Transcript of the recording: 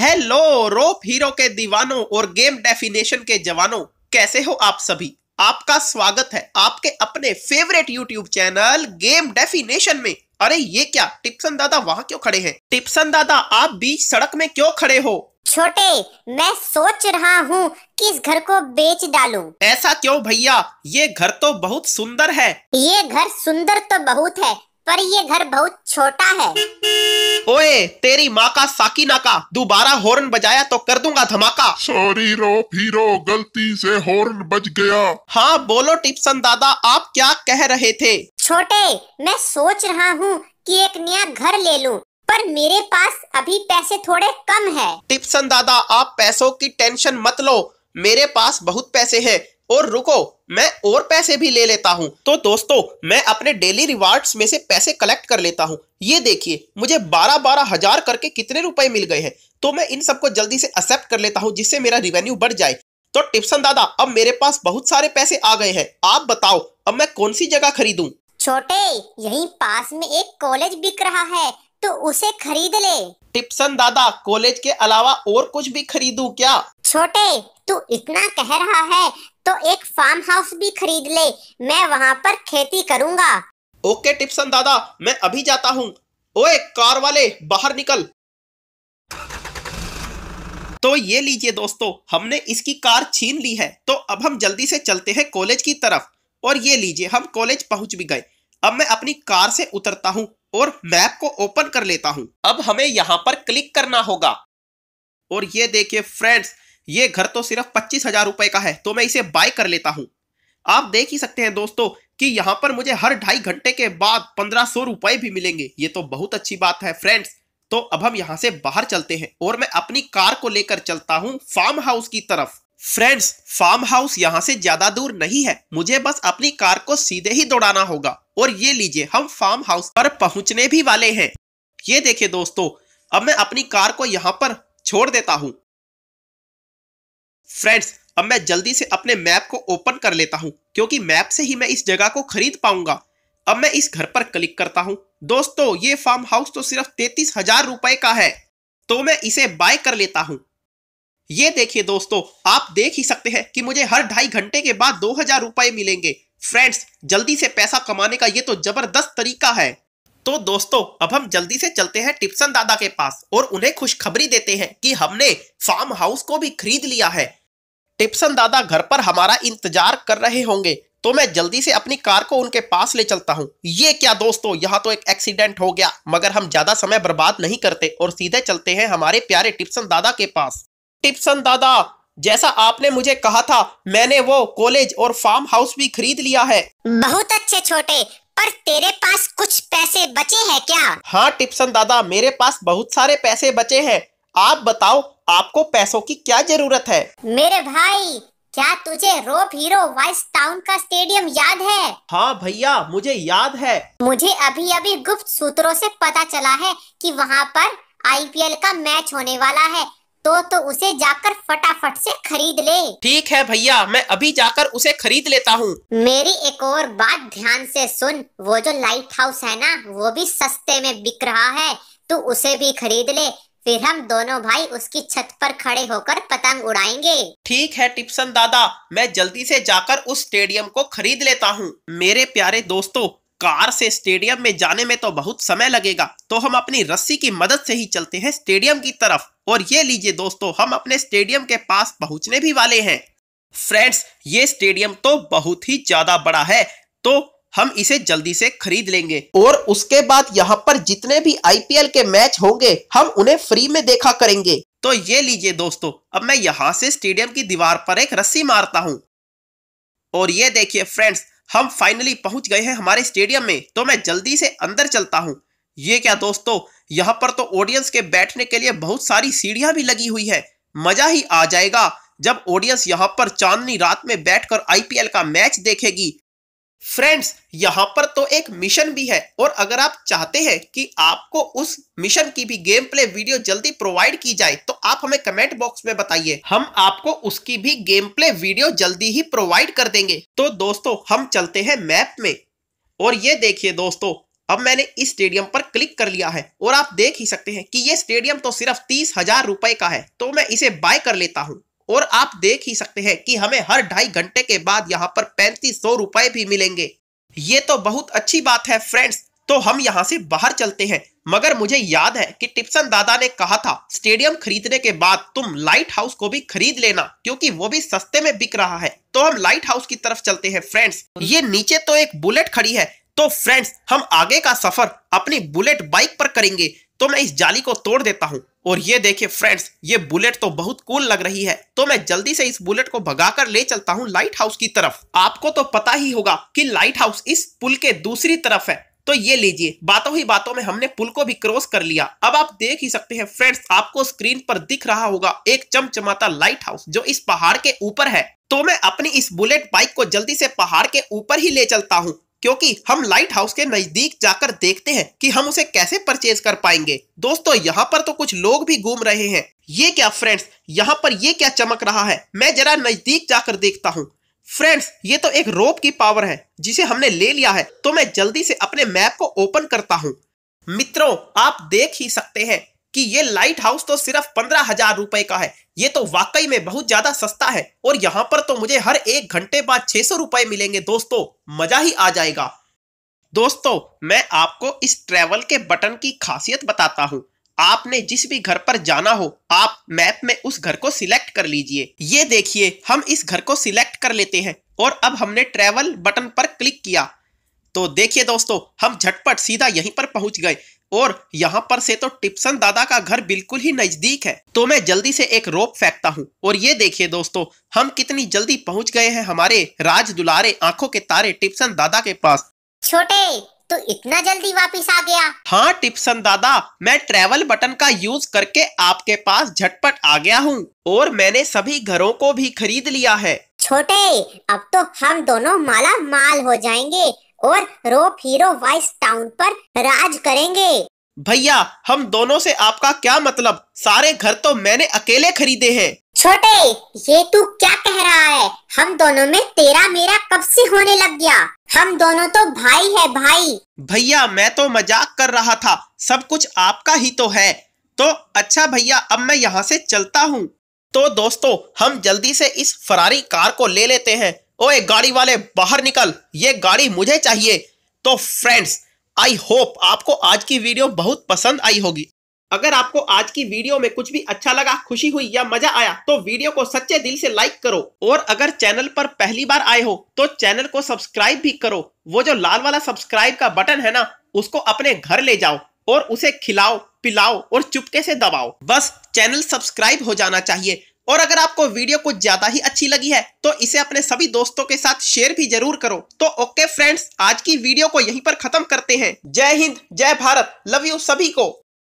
hello रोप hero के दीवानों और गेम डेफिनेशन के जवानों कैसे हो आप सभी आपका स्वागत है आपके अपने favourite YouTube channel game definition में अरे ये क्या टिप्सन दादा वहाँ क्यों खड़े हैं टिप्सन दादा आप बीच सड़क में क्यों खड़े हो छोटे मैं सोच रहा हूँ किस घर को बेच डालू ऐसा क्यों भैया ये घर तो बहुत सुंदर है ये घर सुंदर तो बहुत है पर ये घर बहुत छोटा है ओए तेरी माँ का साकी का दोबारा हॉर्न बजाया तो कर दूंगा धमाका सॉरी रो हीरो गलती से हॉर्न बज गया हाँ बोलो टिप्सन दादा आप क्या कह रहे थे छोटे मैं सोच रहा हूँ कि एक नया घर ले लूँ पर मेरे पास अभी पैसे थोड़े कम है टिप्सन दादा आप पैसों की टेंशन मत लो मेरे पास बहुत पैसे हैं और रुको मैं और पैसे भी ले लेता हूँ तो दोस्तों मैं अपने डेली रिवार्ड्स में से पैसे कलेक्ट कर लेता हूँ ये देखिए मुझे बारह बारह हजार करके कितने रुपए मिल गए हैं तो मैं इन सबको जल्दी से एक्सेप्ट कर लेता हूँ जिससे मेरा रिवेन्यू बढ़ जाए तो टिप्सन दादा अब मेरे पास बहुत सारे पैसे आ गए हैं आप बताओ अब मैं कौन सी जगह खरीदू छोटे यही पास में एक कॉलेज बिक रहा है तो उसे खरीद ले टिप्सन दादा कॉलेज के अलावा और कुछ भी खरीदू क्या छोटे तू इतना कह रहा है तो एक फार्म हाउस भी खरीद ले मैं वहाँ पर खेती करूँगा ओके टिप्सन दादा मैं अभी जाता हूँ ओए कार वाले बाहर निकल तो ये लीजिए दोस्तों हमने इसकी कार छीन ली है तो अब हम जल्दी से चलते हैं कॉलेज की तरफ और ये लीजिए हम कॉलेज पहुंच भी गए अब मैं अपनी कार से उतरता हूं और मैप को ओपन कर लेता हूं अब हमें यहां पर क्लिक करना होगा और ये देखिए फ्रेंड्स ये घर तो सिर्फ पच्चीस हजार रुपए का है तो मैं इसे बाय कर लेता हूँ आप देख ही सकते हैं दोस्तों कि यहाँ पर मुझे हर ढाई घंटे के बाद पंद्रह सौ रुपए भी मिलेंगे ये तो बहुत अच्छी बात है फ्रेंड्स तो अब हम यहाँ से बाहर चलते हैं और मैं अपनी कार को लेकर चलता हूँ फार्म हाउस की तरफ फ्रेंड्स फार्म हाउस यहाँ से ज्यादा दूर नहीं है मुझे बस अपनी कार को सीधे ही दौड़ाना होगा और ये लीजिए हम फार्म हाउस पर पहुंचने भी वाले हैं ये देखिए दोस्तों अब मैं अपनी कार को यहाँ पर छोड़ देता हूँ फ्रेंड्स अब मैं जल्दी से अपने मैप को ओपन कर लेता हूँ क्योंकि मैप से ही मैं इस जगह को खरीद पाऊंगा अब मैं इस घर पर क्लिक करता हूँ दोस्तों ये फार्म हाउस तो सिर्फ तैतीस हजार रुपए का है तो मैं इसे बाय कर लेता हूँ ये देखिए दोस्तों आप देख ही सकते हैं कि मुझे हर ढाई घंटे के बाद दो हजार रुपए मिलेंगे फ्रेंड्स जल्दी से पैसा कमाने का ये तो जबरदस्त तरीका है तो दोस्तों अब हम जल्दी से चलते हैं टिप्सन दादा के पास और उन्हें खुशखबरी देते हैं कि हमने फार्म हाउस को भी खरीद लिया है टिप्सन दादा घर पर हमारा इंतजार कर रहे होंगे तो मैं जल्दी से अपनी कार को उनके पास ले चलता हूँ ये क्या दोस्तों यहाँ तो एक एक्सीडेंट हो गया मगर हम ज्यादा समय बर्बाद नहीं करते और सीधे चलते हैं हमारे प्यारे टिप्सन दादा के पास टिप्सन दादा जैसा आपने मुझे कहा था मैंने वो कॉलेज और फार्म हाउस भी खरीद लिया है बहुत अच्छे छोटे पर तेरे पास कुछ पैसे बचे हैं क्या हाँ टिप्सन दादा मेरे पास बहुत सारे पैसे बचे हैं आप बताओ आपको पैसों की क्या जरूरत है मेरे भाई क्या तुझे रोप हीरो वाइस टाउन का स्टेडियम याद है हाँ भैया मुझे याद है मुझे अभी अभी गुप्त सूत्रों से पता चला है कि वहाँ पर आईपीएल का मैच होने वाला है तो तो उसे जाकर फटाफट से खरीद ले ठीक है भैया मैं अभी जाकर उसे खरीद लेता हूँ मेरी एक और बात ध्यान से सुन वो जो लाइट हाउस है ना वो भी सस्ते में बिक रहा है तू उसे भी खरीद ले फिर हम दोनों भाई उसकी छत पर खड़े होकर पतंग उड़ाएंगे ठीक है टिप्सन दादा मैं जल्दी से जाकर उस स्टेडियम को खरीद लेता हूँ मेरे प्यारे दोस्तों कार से स्टेडियम में जाने में तो बहुत समय लगेगा तो हम अपनी रस्सी की मदद से ही चलते हैं स्टेडियम की तरफ और ये लीजिए दोस्तों हम अपने स्टेडियम के पास पहुँचने भी वाले हैं फ्रेंड्स ये स्टेडियम तो बहुत ही ज्यादा बड़ा है तो हम इसे जल्दी से खरीद लेंगे और उसके बाद यहाँ पर जितने भी आईपीएल के मैच होंगे हम उन्हें फ्री में देखा करेंगे तो ये लीजिए दोस्तों अब मैं यहाँ से स्टेडियम की दीवार पर एक रस्सी मारता हूँ और ये देखिए फ्रेंड्स हम फाइनली पहुंच गए हैं हमारे स्टेडियम में तो मैं जल्दी से अंदर चलता हूँ ये क्या दोस्तों यहाँ पर तो ऑडियंस के बैठने के लिए बहुत सारी सीढ़ियां भी लगी हुई है मजा ही आ जाएगा जब ऑडियंस यहाँ पर चांदनी रात में बैठकर आईपीएल का मैच देखेगी फ्रेंड्स यहाँ पर तो एक मिशन भी है और अगर आप चाहते हैं कि आपको उस मिशन की भी गेम प्ले वीडियो जल्दी प्रोवाइड की जाए तो आप हमें कमेंट बॉक्स में बताइए हम आपको उसकी भी गेम प्ले वीडियो जल्दी ही प्रोवाइड कर देंगे तो दोस्तों हम चलते हैं मैप में और ये देखिए दोस्तों अब मैंने इस स्टेडियम पर क्लिक कर लिया है और आप देख ही सकते हैं कि ये स्टेडियम तो सिर्फ तीस हजार रुपए का है तो मैं इसे बाय कर लेता हूँ और आप देख ही सकते हैं कि हमें हर ढाई घंटे के बाद यहाँ पर पैंतीस सौ रुपए भी मिलेंगे ये तो बहुत अच्छी बात है फ्रेंड्स तो हम यहाँ से बाहर चलते हैं मगर मुझे याद है कि टिप्सन दादा ने कहा था स्टेडियम खरीदने के बाद तुम लाइट हाउस को भी खरीद लेना क्योंकि वो भी सस्ते में बिक रहा है तो हम लाइट हाउस की तरफ चलते हैं फ्रेंड्स ये नीचे तो एक बुलेट खड़ी है तो फ्रेंड्स हम आगे का सफर अपनी बुलेट बाइक पर करेंगे तो मैं इस जाली को तोड़ देता हूँ और ये देखिए फ्रेंड्स ये बुलेट तो बहुत कूल लग रही है तो मैं जल्दी से इस बुलेट को भगाकर ले चलता हूँ लाइट हाउस की तरफ आपको तो पता ही होगा कि लाइट हाउस इस पुल के दूसरी तरफ है तो ये लीजिए बातों ही बातों में हमने पुल को भी क्रॉस कर लिया अब आप देख ही सकते हैं फ्रेंड्स आपको स्क्रीन पर दिख रहा होगा एक चमचमाता लाइट हाउस जो इस पहाड़ के ऊपर है तो मैं अपनी इस बुलेट बाइक को जल्दी से पहाड़ के ऊपर ही ले चलता हूँ क्योंकि हम लाइट हाउस के नजदीक जाकर देखते हैं कि हम उसे कैसे परचेज कर पाएंगे दोस्तों यहाँ पर तो कुछ लोग भी घूम रहे हैं ये क्या फ्रेंड्स यहाँ पर ये क्या चमक रहा है मैं जरा नजदीक जाकर देखता हूँ फ्रेंड्स ये तो एक रोप की पावर है जिसे हमने ले लिया है तो मैं जल्दी से अपने मैप को ओपन करता हूँ मित्रों आप देख ही सकते हैं कि ये लाइट हाउस तो सिर्फ पंद्रह हजार रुपए का है ये तो वाकई में बहुत ज्यादा सस्ता है और यहाँ पर तो मुझे हर एक घंटे बाद छह सौ रुपए मिलेंगे दोस्तों मजा ही आ जाएगा दोस्तों मैं आपको इस ट्रेवल के बटन की खासियत बताता हूँ आपने जिस भी घर पर जाना हो आप मैप में उस घर को सिलेक्ट कर लीजिए ये देखिए हम इस घर को सिलेक्ट कर लेते हैं और अब हमने ट्रेवल बटन पर क्लिक किया तो देखिए दोस्तों हम झटपट सीधा यहीं पर पहुंच गए और यहाँ पर से तो टिप्सन दादा का घर बिल्कुल ही नजदीक है तो मैं जल्दी से एक रोप फेंकता हूँ और ये देखिए दोस्तों हम कितनी जल्दी पहुँच गए हैं हमारे राज दुलारे आंखों के तारे टिप्सन दादा के पास छोटे तो इतना जल्दी वापस आ गया हाँ टिप्सन दादा मैं ट्रेवल बटन का यूज करके आपके पास झटपट आ गया हूँ और मैंने सभी घरों को भी खरीद लिया है छोटे अब तो हम दोनों माला माल हो जाएंगे और रोप हीरो वाइस टाउन पर राज करेंगे भैया हम दोनों से आपका क्या मतलब सारे घर तो मैंने अकेले खरीदे हैं छोटे ये तू क्या कह रहा है हम दोनों में तेरा मेरा कब से होने लग गया हम दोनों तो भाई है भाई भैया मैं तो मजाक कर रहा था सब कुछ आपका ही तो है तो अच्छा भैया अब मैं यहाँ से चलता हूँ तो दोस्तों हम जल्दी से इस फरारी कार को ले लेते हैं ओए गाड़ी वाले बाहर निकल ये गाड़ी मुझे चाहिए तो फ्रेंड्स आई होप आपको आज की वीडियो बहुत पसंद आई होगी अगर आपको आज की वीडियो में कुछ भी अच्छा लगा खुशी हुई या मजा आया तो वीडियो को सच्चे दिल से लाइक करो और अगर चैनल पर पहली बार आए हो तो चैनल को सब्सक्राइब भी करो वो जो लाल वाला सब्सक्राइब का बटन है ना उसको अपने घर ले जाओ और उसे खिलाओ पिलाओ और चुपके से दबाओ बस चैनल सब्सक्राइब हो जाना चाहिए और अगर आपको वीडियो कुछ ज्यादा ही अच्छी लगी है तो इसे अपने सभी दोस्तों के साथ शेयर भी जरूर करो तो ओके फ्रेंड्स आज की वीडियो को यहीं पर खत्म करते हैं जय हिंद जय भारत लव यू सभी को